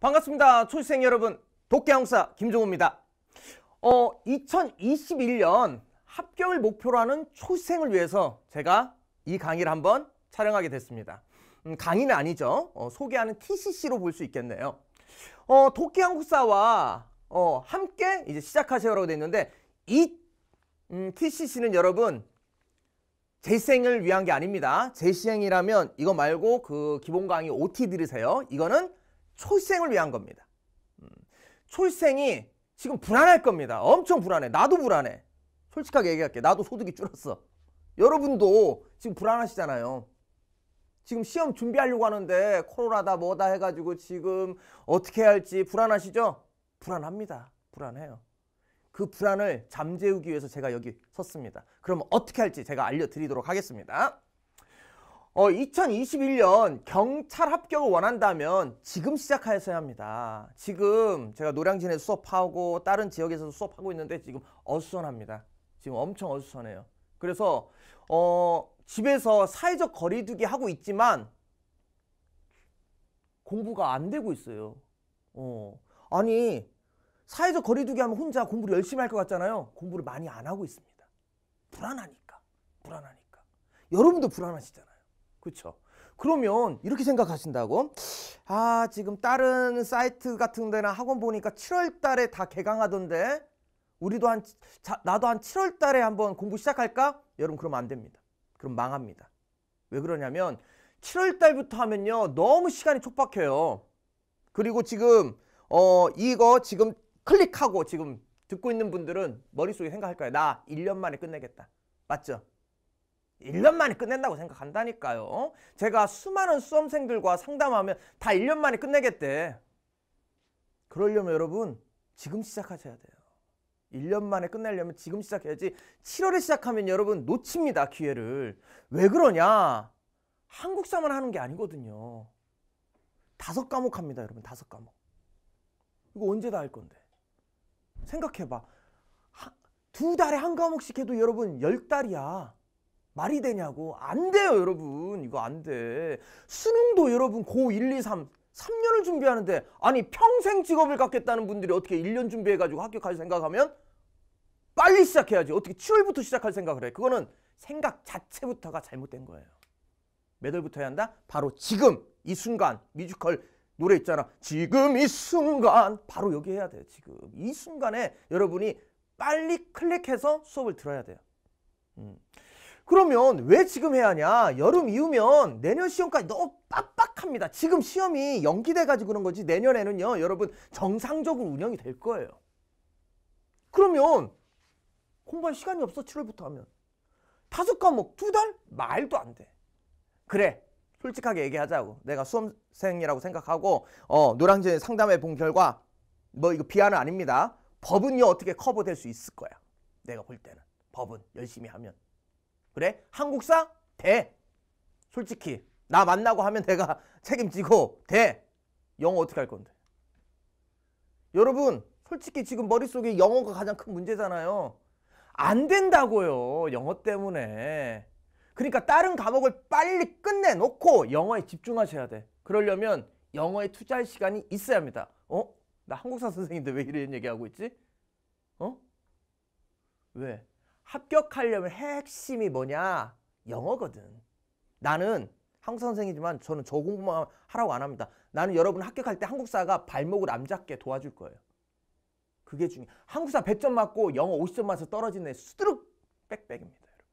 반갑습니다. 초시생 여러분, 도깨형사 김종호입니다. 어, 2021년 합격을 목표로 하는 초시생을 위해서 제가 이 강의를 한번 촬영하게 됐습니다. 음, 강의는 아니죠. 어, 소개하는 TCC로 볼 수 있겠네요. 어, 도깨형사와 어, 함께 이제 시작하세요라고 되어 있는데 이 음, TCC는 여러분 재생을 위한 게 아닙니다. 재시행이라면 이거 말고 그 기본 강의 OT 들으세요. 이거는 초생을 위한 겁니다. 음. 초생이 지금 불안할 겁니다. 엄청 불안해. 나도 불안해. 솔직하게 얘기할게. 나도 소득이 줄었어. 여러분도 지금 불안하시잖아요. 지금 시험 준비하려고 하는데 코로나다 뭐다 해가지고 지금 어떻게 해야 할지 불안하시죠? 불안합니다. 불안해요. 그 불안을 잠재우기 위해서 제가 여기 섰습니다. 그럼 어떻게 할지 제가 알려드리도록 하겠습니다. 어, 2021년 경찰 합격을 원한다면 지금 시작하셔야 합니다. 지금 제가 노량진에 수업하고 다른 지역에서도 수업하고 있는데 지금 어수선합니다. 지금 엄청 어수선해요. 그래서 어, 집에서 사회적 거리두기 하고 있지만 공부가 안 되고 있어요. 어. 아니 사회적 거리두기 하면 혼자 공부를 열심히 할 것 같잖아요. 공부를 많이 안 하고 있습니다. 불안하니까. 불안하니까. 여러분도 불안하시잖아요. 그렇죠. 그러면 이렇게 생각하신다고? 아 지금 다른 사이트 같은 데나 학원 보니까 7월 달에 다 개강하던데 우리도 한 자, 나도 한 7월 달에 한번 공부 시작할까? 여러분 그러면 안 됩니다. 그럼 망합니다. 왜 그러냐면 7월 달부터 하면요 너무 시간이 촉박해요. 그리고 지금 어 이거 지금 클릭하고 지금 듣고 있는 분들은 머릿속에 생각할 거예요. 나 1년 만에 끝내겠다. 맞죠? 1년 만에 끝낸다고 생각한다니까요. 제가 수많은 수험생들과 상담하면 다 1년 만에 끝내겠대. 그러려면 여러분 지금 시작하셔야 돼요. 1년 만에 끝내려면 지금 시작해야지 7월에 시작하면 여러분 놓칩니다 기회를 왜 그러냐 한국사만 하는 게 아니거든요 다섯 과목 합니다 여러분 다섯 과목 이거 언제 다 할 건데 생각해봐 두 달에 한 과목씩 해도 여러분 열달이야 말이 되냐고. 안 돼요, 여러분. 이거 안 돼. 수능도 여러분 고 1, 2, 3 3년을 준비하는데 아니 평생 직업을 갖겠다는 분들이 어떻게 1년 준비해 가지고 합격할 생각하면 빨리 시작해야지. 어떻게 7월부터 시작할 생각을 해. 그거는 생각 자체부터가 잘못된 거예요. 몇 월부터 해야 한다? 바로 지금 이 순간 뮤지컬 노래 있잖아. 지금 이 순간 바로 여기 해야 돼요. 지금 이 순간에 여러분이 빨리 클릭해서 수업을 들어야 돼요. 음. 그러면 왜 지금 해야 하냐? 여름 이후면 내년 시험까지 너무 빡빡합니다. 지금 시험이 연기돼가지고 그런 거지 내년에는요 여러분 정상적으로 운영이 될 거예요. 그러면 공부할 시간이 없어 7월부터 하면 다섯 과목 두 달? 말도 안 돼. 그래 솔직하게 얘기하자고 내가 수험생이라고 생각하고 어 노랑진 상담해 본 결과 뭐 이거 비하는 아닙니다. 법은요 어떻게 커버될 수 있을 거야. 내가 볼 때는 법은 열심히 하면 그래? 한국사? 돼. 솔직히 나 만나고 하면 내가 책임지고 돼. 영어 어떻게 할 건데? 여러분 솔직히 지금 머릿속에 영어가 가장 큰 문제잖아요. 안 된다고요. 영어 때문에. 그러니까 다른 과목을 빨리 끝내놓고 영어에 집중하셔야 돼. 그러려면 영어에 투자할 시간이 있어야 합니다. 어? 나 한국사 선생님인데 왜 이런 얘기하고 있지? 어? 왜? 합격하려면 핵심이 뭐냐? 영어거든. 나는 한국 선생이지만 저는 저 공부만 하라고 안 합니다. 나는 여러분 합격할 때 한국사가 발목을 안 잡게 도와줄 거예요. 그게 중요. 한국사 100점 맞고 영어 50점 맞아서 떨어지는 애 수두룩 빽빽입니다. 여러분.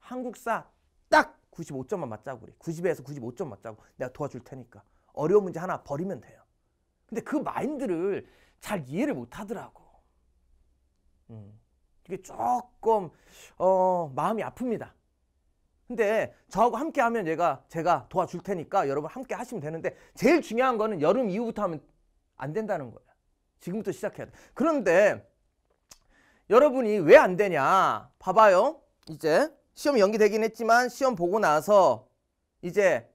한국사 딱 95점만 맞자고 그래. 90에서 95점 맞자고 내가 도와줄 테니까. 어려운 문제 하나 버리면 돼요. 근데 그 마인드를 잘 이해를 못 하더라고. 음. 이게 쭉 조금 어, 마음이 아픕니다. 근데 저하고 함께 하면 얘가 제가 도와줄 테니까 여러분 함께 하시면 되는데 제일 중요한 거는 여름 이후부터 하면 안 된다는 거예요. 지금부터 시작해야 돼. 그런데 여러분이 왜 안 되냐? 봐봐요. 이제 시험 연기되긴 했지만 시험 보고 나서 이제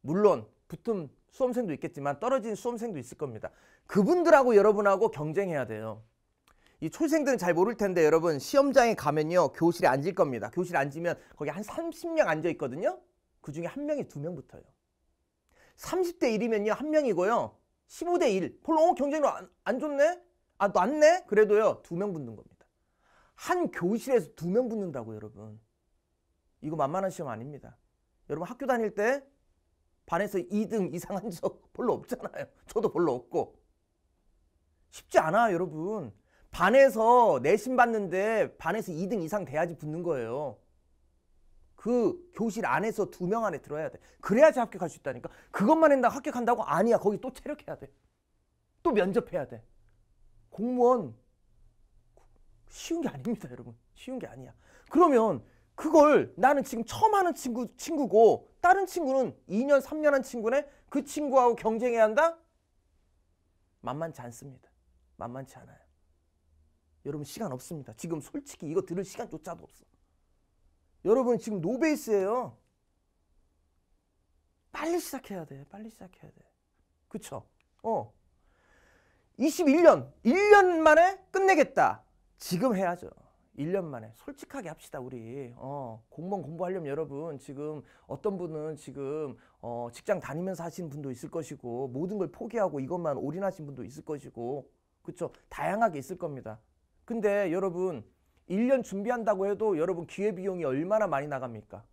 물론 붙은 수험생도 있겠지만 떨어진 수험생도 있을 겁니다. 그분들하고 여러분하고 경쟁해야 돼요. 이 초생들은 잘 모를 텐데 여러분 시험장에 가면요 교실에 앉을 겁니다. 교실에 앉으면 거기 한 30명 앉아 있거든요. 그 중에 한 명이 두 명 붙어요. 30대 1이면요 한 명이고요. 15대 1 별로 어, 경쟁률 안, 안 좋네? 아 낫네? 그래도요 두 명 붙는 겁니다. 한 교실에서 두 명 붙는다고 여러분. 이거 만만한 시험 아닙니다. 여러분 학교 다닐 때 반에서 2등 이상한 적 별로 없잖아요. 저도 별로 없고. 쉽지 않아 여러분. 반에서 내신 봤는데 반에서 2등 이상 돼야지 붙는 거예요. 그 교실 안에서 두 명 안에 들어야 돼. 그래야지 합격할 수 있다니까. 그것만 한다 합격한다고 아니야. 거기 또 체력해야 돼. 또 면접해야 돼. 공무원 쉬운 게 아닙니다, 여러분. 쉬운 게 아니야. 그러면 그걸 나는 지금 처음 하는 친구 친구고 다른 친구는 2년 3년 한 친구네. 그 친구하고 경쟁해야 한다? 만만치 않습니다. 만만치 않아요. 여러분 시간 없습니다. 지금 솔직히 이거 들을 시간조차도 없어. 여러분 지금 노베이스예요. 빨리 시작해야 돼. 빨리 시작해야 돼. 그쵸? 어. 21년, 1년 만에 끝내겠다. 지금 해야죠. 1년 만에 솔직하게 합시다 우리 어, 공무원 공부하려면 여러분 지금 어떤 분은 지금 어, 직장 다니면서 하시는 분도 있을 것이고 모든 걸 포기하고 이것만 올인하신 분도 있을 것이고 그쵸 다양하게 있을 겁니다 근데 여러분 1년 준비한다고 해도 여러분 기회비용이 얼마나 많이 나갑니까?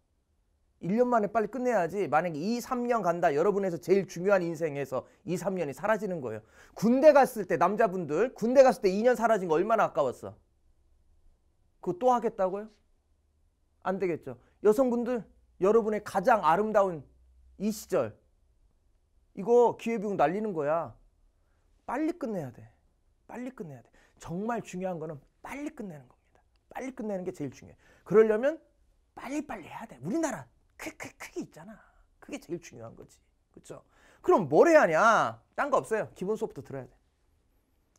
1년 만에 빨리 끝내야지 만약에 2, 3년 간다 여러분에서 제일 중요한 인생에서 2, 3년이 사라지는 거예요. 군대 갔을 때 남자분들 군대 갔을 때 2년 사라진 거 얼마나 아까웠어. 그거 또 하겠다고요? 안 되겠죠. 여성분들 여러분의 가장 아름다운 이 시절 이거 기회비용 날리는 거야. 빨리 끝내야 돼. 빨리 끝내야 돼. 정말 중요한 거는 빨리 끝내는 겁니다. 빨리 끝내는 게 제일 중요해. 그러려면 빨리빨리 해야 돼. 우리나라 크크 크게 있잖아. 그게 제일 중요한 거지. 그렇죠? 그럼 뭘 해야 하냐? 딴 거 없어요. 기본 수업부터 들어야 돼.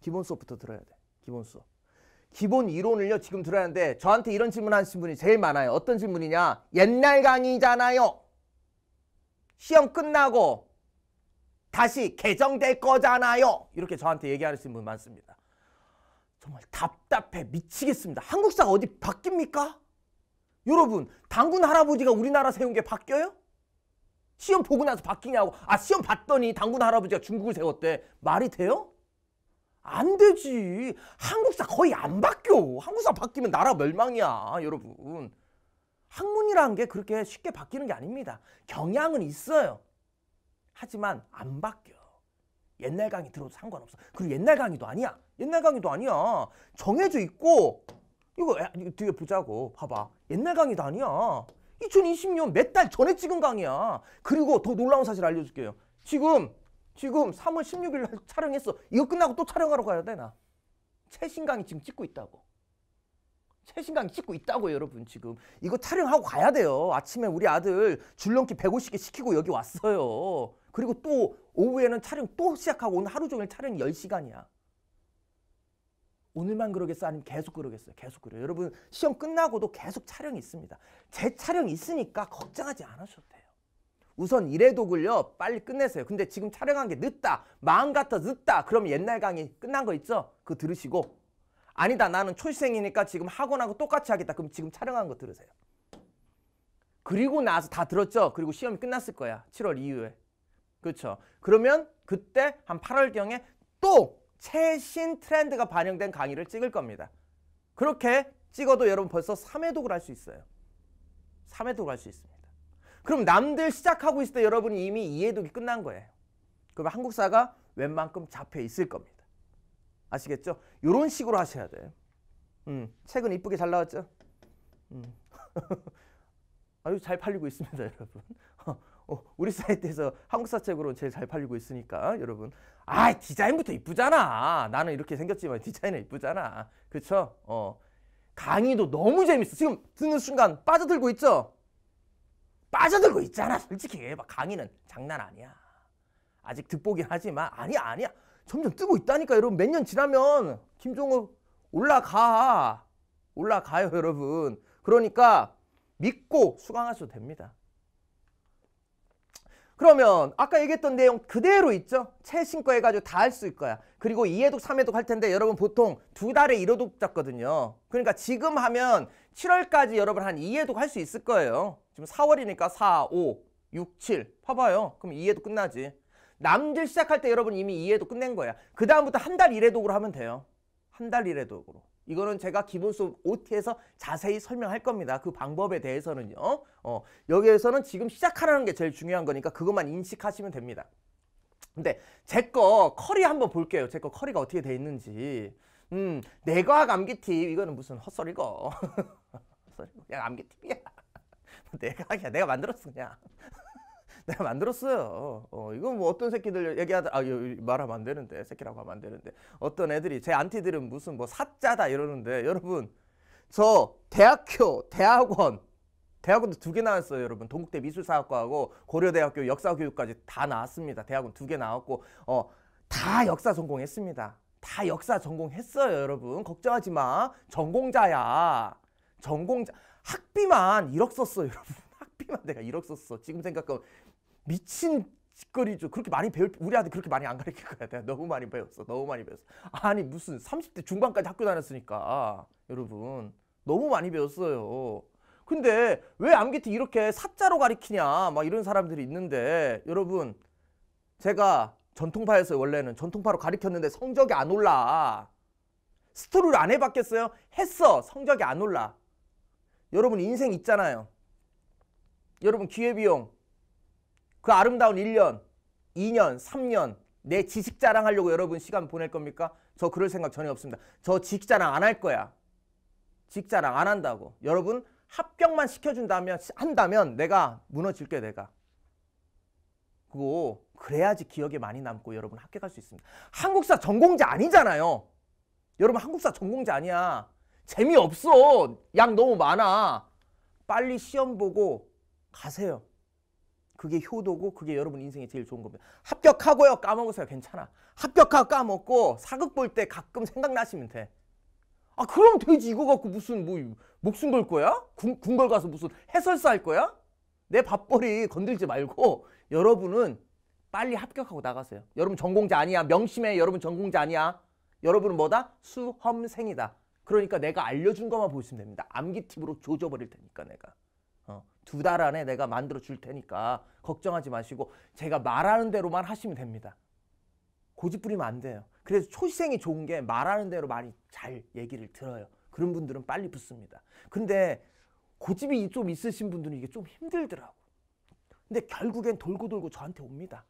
기본 수업부터 들어야 돼. 기본 수업. 기본 이론을요 지금 들어야 하는데 저한테 이런 질문 하신 분이 제일 많아요. 어떤 질문이냐? 옛날 강의잖아요. 시험 끝나고 다시 개정될 거잖아요. 이렇게 저한테 얘기하시는 분 많습니다. 정말 답답해 미치겠습니다. 한국사가 어디 바뀝니까? 여러분 당군 할아버지가 우리나라 세운 게 바뀌어요? 시험 보고 나서 바뀌냐고 아 시험 봤더니 당군 할아버지가 중국을 세웠대 말이 돼요? 안 되지 한국사 거의 안 바뀌어 한국사 바뀌면 나라 멸망이야 여러분 학문이라는 게 그렇게 쉽게 바뀌는 게 아닙니다 경향은 있어요 하지만 안 바뀌어 옛날 강의 들어도 상관없어 그리고 옛날 강의도 아니야 옛날 강의도 아니야. 정해져 있고 이거 뒤에 보자고 봐봐. 옛날 강의도 아니야. 2020년 몇 달 전에 찍은 강의야. 그리고 더 놀라운 사실 알려줄게요. 지금 지금 3월 16일 날 촬영했어. 이거 끝나고 또 촬영하러 가야 되 나. 최신 강의 지금 찍고 있다고. 최신 강의 찍고 있다고 여러분 지금. 이거 촬영하고 가야 돼요. 아침에 우리 아들 줄넘기 150개 시키고 여기 왔어요. 그리고 또 오후에는 촬영 또 시작하고 오늘 하루 종일 촬영 10시간이야. 오늘만 그러겠어? 아니면 계속 그러겠어요? 계속 그래요. 여러분, 시험 끝나고도 계속 촬영이 있습니다. 제 촬영 이 있으니까 걱정하지 않으셔도 돼요. 우선 일회독을요, 빨리 끝내세요. 근데 지금 촬영한 게 늦다, 마음 같아 늦다, 그럼 옛날 강의 끝난 거 있죠? 그거 들으시고, 아니다, 나는 초시생이니까 지금 학원하고 똑같이 하겠다. 그럼 지금 촬영한 거 들으세요. 그리고 나서 다 들었죠? 그리고 시험이 끝났을 거야. 7월 이후에. 그렇죠. 그러면 그때 한 8월경에 또 최신 트렌드가 반영된 강의를 찍을 겁니다. 그렇게 찍어도 여러분 벌써 3회 독을 할 수 있어요. 3회 독을 할 수 있습니다. 그럼 남들 시작하고 있을 때 여러분이 이미 2회 독이 끝난 거예요. 그러면 한국사가 웬만큼 잡혀 있을 겁니다. 아시겠죠? 이런 식으로 하셔야 돼요. 음, 책은 이쁘게 잘 나왔죠? 음. 아유 잘 팔리고 있습니다, 여러분. 어, 우리 사이트에서 한국사 책으로 제일 잘 팔리고 있으니까 여러분 아 디자인부터 이쁘잖아 나는 이렇게 생겼지만 디자인은 이쁘잖아 그쵸? 어 강의도 너무 재밌어 지금 듣는 순간 빠져들고 있죠? 빠져들고 있잖아 솔직히 막 강의는 장난 아니야 아직 듣보긴 하지만 아니야 아니야 점점 뜨고 있다니까 여러분 몇 년 지나면 김종우 올라가 올라가요 여러분 그러니까 믿고 수강하셔도 됩니다 그러면 아까 얘기했던 내용 그대로 있죠? 최신거 해가지고 다 할 수 있을 거야. 그리고 2회독, 3회독 할 텐데 여러분 보통 두 달에 1회독 잡거든요. 그러니까 지금 하면 7월까지 여러분 한 2회독 할 수 있을 거예요. 지금 4월이니까 4, 5, 6, 7 봐봐요. 그럼 2회독 끝나지. 남들 시작할 때 여러분 이미 2회독 끝낸 거야. 그 다음부터 한 달 1회독으로 하면 돼요. 한 달 1회독으로. 이거는 제가 기본 수업 OT에서 자세히 설명할 겁니다. 그 방법에 대해서는요. 어, 여기에서는 지금 시작하라는 게 제일 중요한 거니까 그것만 인식하시면 됩니다. 근데 제 거 커리 한번 볼게요. 제 거 커리가 어떻게 돼 있는지. 음, 내과학 암기 팁 이거는 무슨 헛소리고. 헛소리고 그냥 암기 팁이야. 내가 그냥 내가 만들었어 그냥. 내가 네, 만들었어요. 어, 이건 뭐 어떤 새끼들 얘기하다 아 말하면 안 되는데 새끼라고 하면 안 되는데 어떤 애들이 제 안티들은 무슨 뭐 사짜다 이러는데 여러분 저 대학교 대학원 대학원도 두 개 나왔어요, 여러분. 동국대 미술사학과하고 고려대학교 역사교육까지 다 나왔습니다. 대학원 두 개 나왔고 어, 다 역사 전공했습니다. 다 역사 전공했어요, 여러분. 걱정하지 마. 전공자야. 전공자 학비만 1억 썼어, 여러분. 학비만 내가 1억 썼어. 지금 생각하면 미친 짓거리죠. 그렇게 많이 배울 우리 아들 그렇게 많이 안 가르칠 거야. 내가 너무 많이 배웠어. 너무 많이 배웠어. 아니 무슨 30대 중반까지 학교 다녔으니까 여러분 너무 많이 배웠어요. 근데 왜 암기티 이렇게 사자로 가리키냐 막 이런 사람들이 있는데 여러분 제가 전통파였어요 원래는 전통파로 가리켰는데 성적이 안 올라 스토리를 안 해봤겠어요? 했어 성적이 안 올라 여러분 인생 있잖아요 여러분 기회비용 그 아름다운 1년, 2년, 3년 내 지식 자랑하려고 여러분 시간 보낼 겁니까? 저 그럴 생각 전혀 없습니다. 저 지식 자랑 안 할 거야. 지식 자랑 안 한다고. 여러분 합격만 시켜준다면 한다면 내가 무너질게 내가. 그거 그래야지 기억에 많이 남고 여러분 합격할 수 있습니다. 한국사 전공자 아니잖아요. 여러분 한국사 전공자 아니야. 재미없어. 양 너무 많아. 빨리 시험 보고 가세요. 그게 효도고 그게 여러분 인생에 제일 좋은 겁니다. 합격하고요. 까먹으세요. 괜찮아. 합격하고 까먹고 사극 볼 때 가끔 생각나시면 돼. 아 그럼 돼지 이거 갖고 무슨 뭐 목숨 걸 거야? 군, 군걸 가서 무슨 해설사 할 거야? 내 밥벌이 건들지 말고 여러분은 빨리 합격하고 나가세요. 여러분 전공자 아니야. 명심해. 여러분 전공자 아니야. 여러분은 뭐다? 수험생이다. 그러니까 내가 알려준 것만 보시면 됩니다. 암기 팁으로 조져버릴 테니까 내가. 두달 안에 내가 만들어 줄 테니까 걱정하지 마시고 제가 말하는 대로만 하시면 됩니다. 고집 부리면 안 돼요. 그래서 초시생이 좋은 게 말하는 대로 많이 잘 얘기를 들어요. 그런 분들은 빨리 붙습니다. 근데 고집이 좀 있으신 분들은 이게 좀 힘들더라고. 근데 결국엔 돌고 돌고 저한테 옵니다.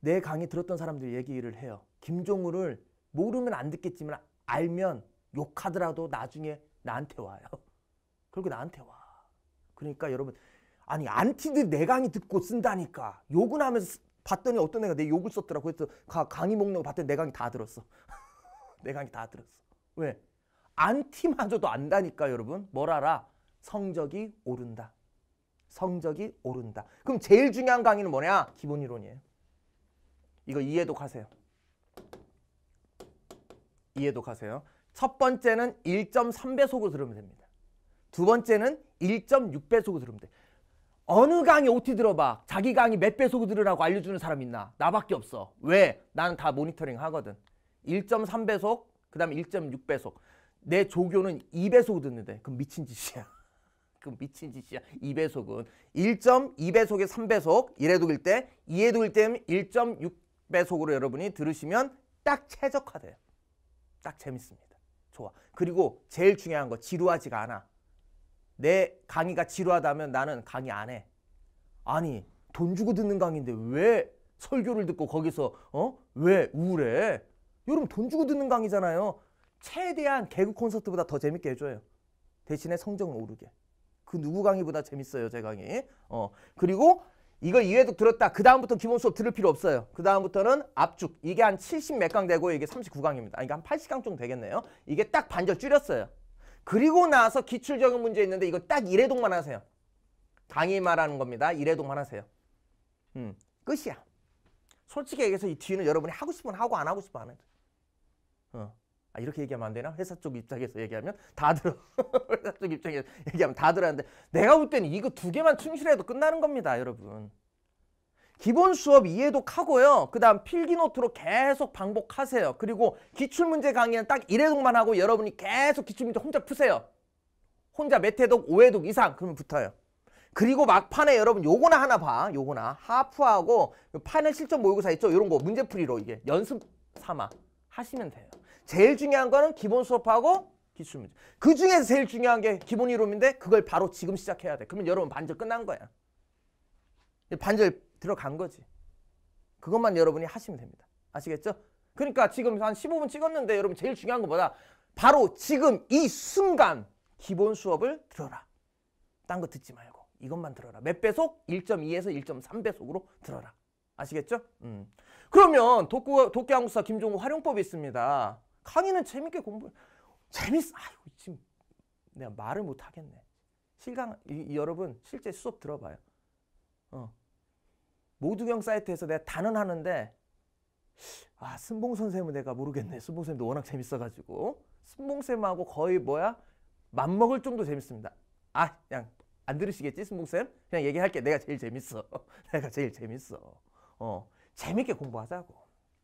내 강의 들었던 사람들 얘기를 해요. 김종우를 모르면 안 듣겠지만 알면 욕하더라도 나중에 나한테 와요. 그리고 나한테 와. 그러니까 여러분 아니 안티드 내 강의 듣고 쓴다니까 욕은 하면서 봤더니 어떤 애가 내 욕을 썼더라. 그래서 가, 강의 목록 봤더니 내 강의 다 들었어. 내 강의 다 들었어. 왜? 안티마저도 안다니까 여러분. 뭘 알아? 성적이 오른다. 성적이 오른다. 그럼 제일 중요한 강의는 뭐냐? 기본 이론이에요. 이거 이해독 하세요. 이해독 하세요. 첫 번째는 1.3배속으로 들으면 됩니다. 두 번째는 1.6배속으로 들으면 돼. 어느 강의 OT 들어봐. 자기 강의 몇 배속으로 들으라고 알려주는 사람 있나? 나밖에 없어. 왜? 나는 다 모니터링 하거든. 1.3배속, 그 다음에 1.6배속. 내 조교는 2배속 으로 듣는데. 그럼 미친 짓이야. 그럼 미친 짓이야. 2배속은. 1.2배속에 3배속, 이래독일 때, 이해독일 때는 1.6배속으로 여러분이 들으시면 딱 최적화돼요. 딱 재밌습니다. 좋아. 그리고 제일 중요한 거 지루하지가 않아. 내 강의가 지루하다면 나는 강의 안 해. 아니, 돈 주고 듣는 강의인데 왜 설교를 듣고 거기서 어? 왜 우울해? 여러분 돈 주고 듣는 강의잖아요. 최대한 개그 콘서트보다 더 재밌게 해줘요. 대신에 성적은 오르게. 그 누구 강의보다 재밌어요 제 강의. 어 그리고 이거 이외에도 들었다. 그 다음부터 기본 수업 들을 필요 없어요. 그 다음부터는 압축. 이게 한 70 몇 강 되고 이게 39강입니다. 그러니까 아, 한 80강 정도 되겠네요. 이게 딱 반절 줄였어요. 그리고 나서 기출적인 문제 있는데 이거 딱 일회동만 하세요. 강의 말하는 겁니다. 일회동만 하세요. 음, 끝이야. 솔직히 얘기해서 이 뒤는 여러분이 하고 싶으면 하고 안 하고 싶으면 안 해도 어. 아, 이렇게 얘기하면 안 되나? 회사 쪽 입장에서 얘기하면 다 들어. 회사 쪽 입장에서 얘기하면 다 들었는데 내가 볼 때는 이거 두 개만 충실해도 끝나는 겁니다. 여러분. 기본 수업 이해독하고요. 그 다음 필기노트로 계속 반복하세요. 그리고 기출문제 강의는 딱 1회독만 하고 여러분이 계속 기출문제 혼자 푸세요. 혼자 몇태독 5회독 이상 그러면 붙어요. 그리고 막판에 여러분 요거나 하나 봐. 요거나 하프하고 판는 실전 모의고사 있죠? 요런 거 문제풀이로 이게 연습 삼아 하시면 돼요. 제일 중요한 거는 기본 수업하고 기출문제. 그 중에서 제일 중요한 게 기본 이론인데 그걸 바로 지금 시작해야 돼. 그러면 여러분 반절 끝난 거야. 반절 들어간 거지. 그것만 여러분이 하시면 됩니다. 아시겠죠? 그러니까 지금 한 15분 찍었는데 여러분 제일 중요한 것보다 바로 지금 이 순간 기본 수업을 들어라. 딴 거 듣지 말고 이것만 들어라. 몇 배속? 1.2에서 1.3배속으로 들어라. 아시겠죠? 음. 그러면 독구, 독기한국사 김종우 활용법이 있습니다. 강의는 재밌게 공부 해 재밌어. 아유 지금 내가 말을 못 하겠네. 실강 이, 여러분 실제 수업 들어봐요. 어. 모두경 사이트에서 내가 단언 하는데 아 순봉 선생은 님 내가 모르겠네. 순봉 선생도 님 워낙 재밌어가지고 순봉 쌤하고 거의 뭐야 맞먹을 정도 재밌습니다. 아 그냥 안 들으시겠지 순봉 쌤? 그냥 얘기할게. 내가 제일 재밌어. 내가 제일 재밌어. 어 재밌게 공부하자고.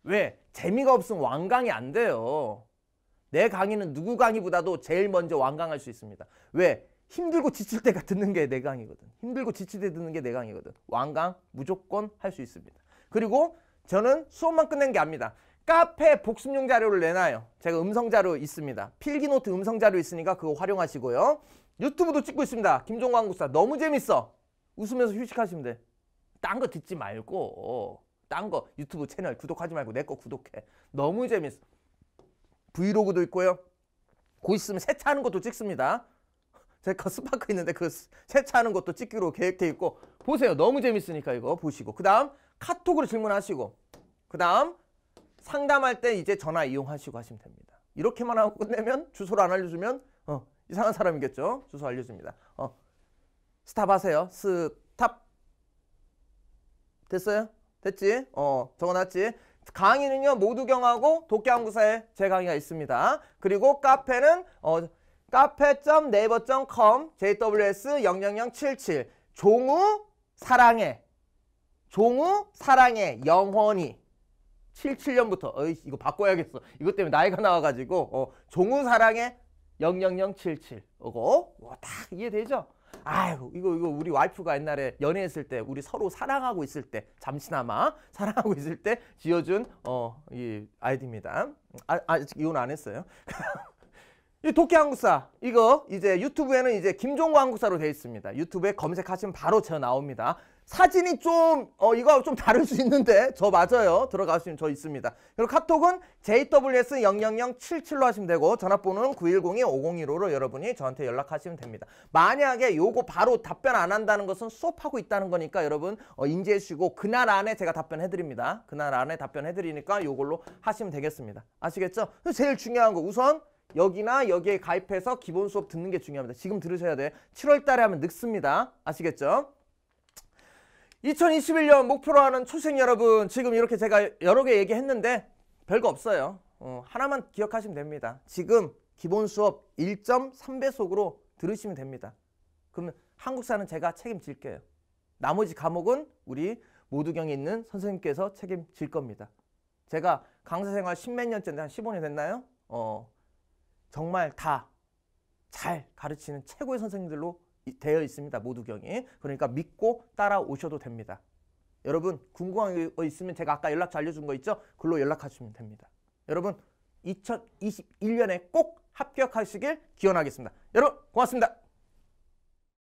왜 재미가 없으면 완강이 안 돼요. 내 강의는 누구 강의보다도 제일 먼저 완강할 수 있습니다. 왜? 힘들고 지칠 때가 듣는 게 내강이거든. 힘들고 지칠 때 듣는 게 내강이거든. 완강 무조건 할 수 있습니다. 그리고 저는 수업만 끝낸 게 아닙니다. 카페 복습용 자료를 내놔요. 제가 음성 자료 있습니다. 필기노트 음성 자료 있으니까 그거 활용하시고요. 유튜브도 찍고 있습니다. 김종광 국사 너무 재밌어. 웃으면서 휴식하시면 돼. 딴 거 듣지 말고 딴 거 유튜브 채널 구독하지 말고 내 거 구독해. 너무 재밌어. 브이로그도 있고요. 곧 있으면 세차하는 것도 찍습니다. 제커 스파크 그 있는데 그 세차하는 것도 찍기로 계획돼 있고 보세요. 너무 재밌으니까 이거 보시고 그 다음 카톡으로 질문하시고 그 다음 상담할 때 이제 전화 이용하시고 하시면 됩니다. 이렇게만 하고 끝내면 주소를 안 알려주면 어, 이상한 사람이겠죠. 주소 알려줍니다. 어, 스탑하세요. 스탑 됐어요? 됐지? 어 적어놨지? 강의는요 모두경하고 도쿄한국사에 제 강의가 있습니다. 그리고 카페는 어 카페.네이버.com jws00077 종우 사랑해 종우 사랑해 영원히 77년부터 어이 이거 바꿔야겠어 이것 때문에 나이가 나와가지고 어, 종우 사랑해 00077 이거 와, 딱 이해되죠? 아유 이거 이거 우리 와이프가 옛날에 연애했을 때 우리 서로 사랑하고 있을 때 잠시나마 사랑하고 있을 때 지어준 어 이 아이디입니다 아, 아직 이혼 안 했어요 이 도끼 한국사 이거 이제 유튜브에는 이제 김종국 한국사로 되어 있습니다. 유튜브에 검색하시면 바로 저 나옵니다. 사진이 좀어 이거 좀 다를 수 있는데 저 맞아요. 들어가시면 저 있습니다. 그리고 카톡은 JWS 00077로 하시면 되고 전화번호는 910-5015로 여러분이 저한테 연락하시면 됩니다. 만약에 요거 바로 답변 안 한다는 것은 수업하고 있다는 거니까 여러분 어 인지해 주시고 그날 안에 제가 답변해 드립니다. 그날 안에 답변해 드리니까 요걸로 하시면 되겠습니다. 아시겠죠? 제일 중요한 거 우선 여기나 여기에 가입해서 기본 수업 듣는 게 중요합니다. 지금 들으셔야 돼. 7월 달에 하면 늦습니다. 아시겠죠? 2021년 목표로 하는 초생 여러분 지금 이렇게 제가 여러 개 얘기했는데 별거 없어요. 어, 하나만 기억하시면 됩니다. 지금 기본 수업 1.3배속으로 들으시면 됩니다. 그러면 한국사는 제가 책임질게요. 나머지 과목은 우리 모두경에 있는 선생님께서 책임질 겁니다. 제가 강사 생활 십 몇 년째인데 한 15년 됐나요? 어, 정말 다 잘 가르치는 최고의 선생님들로 되어 있습니다. 모두경이. 그러니까 믿고 따라오셔도 됩니다. 여러분 궁금한 거 있으면 제가 아까 연락처 알려준 거 있죠? 글로 연락하시면 됩니다. 여러분 2021년에 꼭 합격하시길 기원하겠습니다. 여러분 고맙습니다.